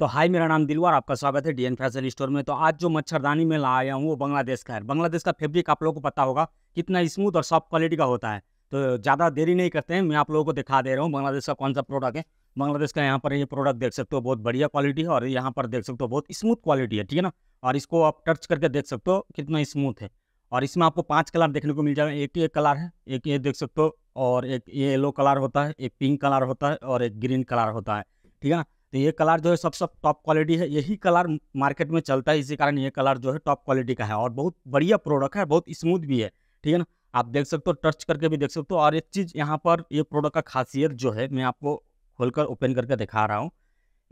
तो हाय मेरा नाम दिलवार आपका स्वागत है डीएन फैशन स्टोर में तो आज जो मच्छरदानी में आया हूँ वो बांग्लादेश का है बांग्लादेश का फैब्रिक आप लोगों को पता होगा कितना स्मूथ और सॉफ्ट क्वालिटी का होता है तो ज़्यादा देरी नहीं करते हैं मैं आप लोगों को दिखा दे रहा हूँ बांग्लादेश का कौन सा प्रोडक्ट है बांग्लादेश का यहाँ पर ये प्रोडक्ट देख सकते हो बहुत बढ़िया क्वालिटी है और यहाँ पर देख सकते हो बहुत स्मूथ क्वालिटी है ठीक है ना और इसको आप टच करके देख सकते हो कितना स्मूथ है और इसमें आपको पाँच कलर देखने को मिल जाएगा एक ये कलर है एक ये देख सकते हो और एक ये येलो कलर होता है एक पिंक कलर होता है और एक ग्रीन कलर होता है ठीक है ना तो ये कलर जो है सबसे सब टॉप क्वालिटी है यही कलर मार्केट में चलता है इसी कारण ये कलर जो है टॉप क्वालिटी का है और बहुत बढ़िया प्रोडक्ट है बहुत स्मूथ भी है ठीक है ना आप देख सकते हो टच करके भी देख सकते हो और एक चीज़ यहाँ पर ये प्रोडक्ट का खासियत जो है मैं आपको खोलकर ओपन करके दिखा रहा हूँ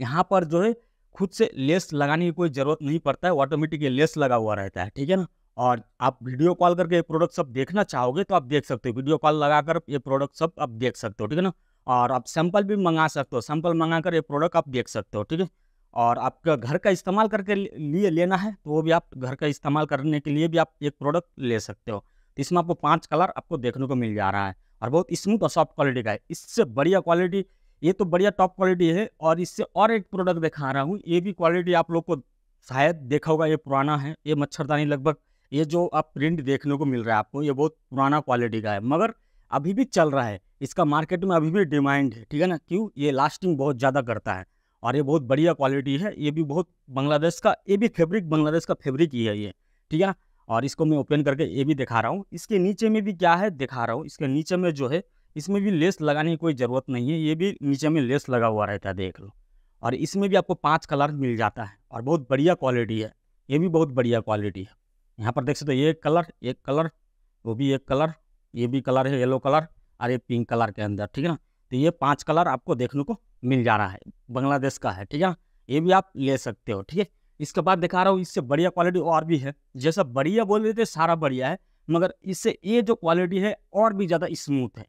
यहाँ पर जो है खुद से लेस लगाने की कोई ज़रूरत नहीं पड़ता है ऑटोमेटिक ये लेस लगा हुआ रहता है ठीक है ना और आप वीडियो कॉल करके ये प्रोडक्ट सब देखना चाहोगे तो आप देख सकते हो वीडियो कॉल लगाकर ये प्रोडक्ट सब आप देख सकते हो ठीक है ना और आप सैंपल भी मंगा सकते हो सैंपल मंगा कर ये प्रोडक्ट आप देख सकते हो ठीक है और आपका घर का इस्तेमाल करके लिए लेना है तो वो भी आप घर का इस्तेमाल करने के लिए भी आप एक प्रोडक्ट ले सकते हो तो इसमें आपको पाँच कलर आपको देखने को मिल जा रहा है और बहुत स्मूथ और सॉफ्ट क्वालिटी का है इससे बढ़िया क्वालिटी ये तो बढ़िया टॉप क्वालिटी है और इससे और एक प्रोडक्ट दिखा रहा हूँ ये भी क्वालिटी आप लोग को शायद देखा होगा ये पुराना है ये मच्छरदानी लगभग ये जो आप प्रिंट देखने को मिल रहा है आपको ये बहुत पुराना क्वालिटी का है मगर अभी भी चल रहा है इसका मार्केट में अभी भी डिमांड है ठीक है ना क्यों ये लास्टिंग बहुत ज़्यादा करता है और ये बहुत बढ़िया क्वालिटी है ये भी बहुत बांग्लादेश का ये भी फेब्रिक बांग्लादेश का फेब्रिक ही है ये ठीक है और इसको मैं ओपन करके ये भी दिखा रहा हूँ इसके नीचे में भी क्या है दिखा रहा हूँ इसके नीचे में जो है इसमें भी लेस लगाने की कोई ज़रूरत नहीं है ये भी नीचे में लेस लगा हुआ रहता है देख लो और इसमें भी आपको पाँच कलर मिल जाता है और बहुत बढ़िया क्वालिटी है ये भी बहुत बढ़िया क्वालिटी है यहाँ पर देख सकते हो ये कलर एक कलर वो भी एक कलर ये भी कलर है येलो कलर और ये पिंक कलर के अंदर ठीक है ना तो ये पाँच कलर आपको देखने को मिल जा रहा है बांग्लादेश का है ठीक है ये भी आप ले सकते हो ठीक है इसके बाद दिखा रहा हूँ इससे बढ़िया क्वालिटी और भी है जैसा बढ़िया बोल रहे थे सारा बढ़िया है मगर इससे ये जो क्वालिटी है और भी ज़्यादा स्मूथ है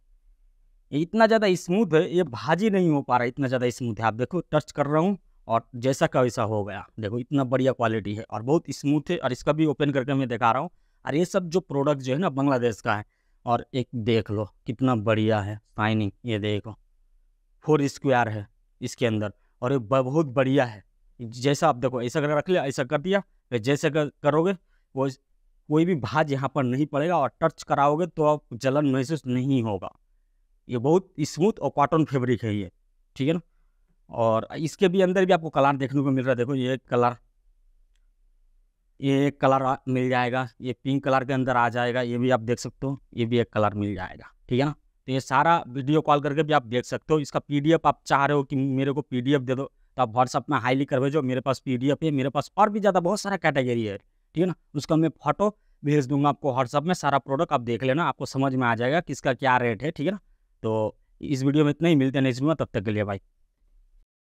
ये इतना ज़्यादा स्मूथ है ये भाजी नहीं हो पा रहा इतना ज़्यादा स्मूथ है आप देखो टच कर रहा हूँ और जैसा का वैसा हो गया देखो इतना बढ़िया क्वालिटी है और बहुत स्मूथ है और इसका भी ओपन करके मैं दिखा रहा हूँ और ये सब जो प्रोडक्ट जो है ना बांग्लादेश का है और एक देख लो कितना बढ़िया है शाइनिंग ये देखो फोर स्क्वायर है इसके अंदर और ये बहुत बढ़िया है जैसा आप देखो ऐसा कर रख लिया ऐसा कर दिया जैसे कर, करोगे वो कोई भी भाज यहाँ पर नहीं पड़ेगा और टच कराओगे तो आप जलन महसूस नहीं होगा ये बहुत स्मूथ और कॉटन फेब्रिक है ये ठीक है ना और इसके भी अंदर भी आपको कलर देखने को मिल रहा है देखो ये कलर ये एक कलर मिल जाएगा ये पिंक कलर के अंदर आ जाएगा ये भी आप देख सकते हो ये भी एक कलर मिल जाएगा ठीक है ना तो ये सारा वीडियो कॉल करके भी आप देख सकते हो इसका पीडीएफ आप चाह रहे हो कि मेरे को पीडीएफ दे दो तो आप व्हाट्सअप में हाईली कर भेजो मेरे पास पीडीएफ है मेरे पास और भी ज़्यादा बहुत सारा कैटेगरी है ठीक है ना उसका मैं फोटो भेज दूंगा आपको व्हाट्सअप में सारा प्रोडक्ट आप देख लेना आपको समझ में आ जाएगा किसका क्या रेट है ठीक है ना तो इस वीडियो में इतना ही मिलते हैं नेक्स्ट वीडियो तब तक के लिए भाई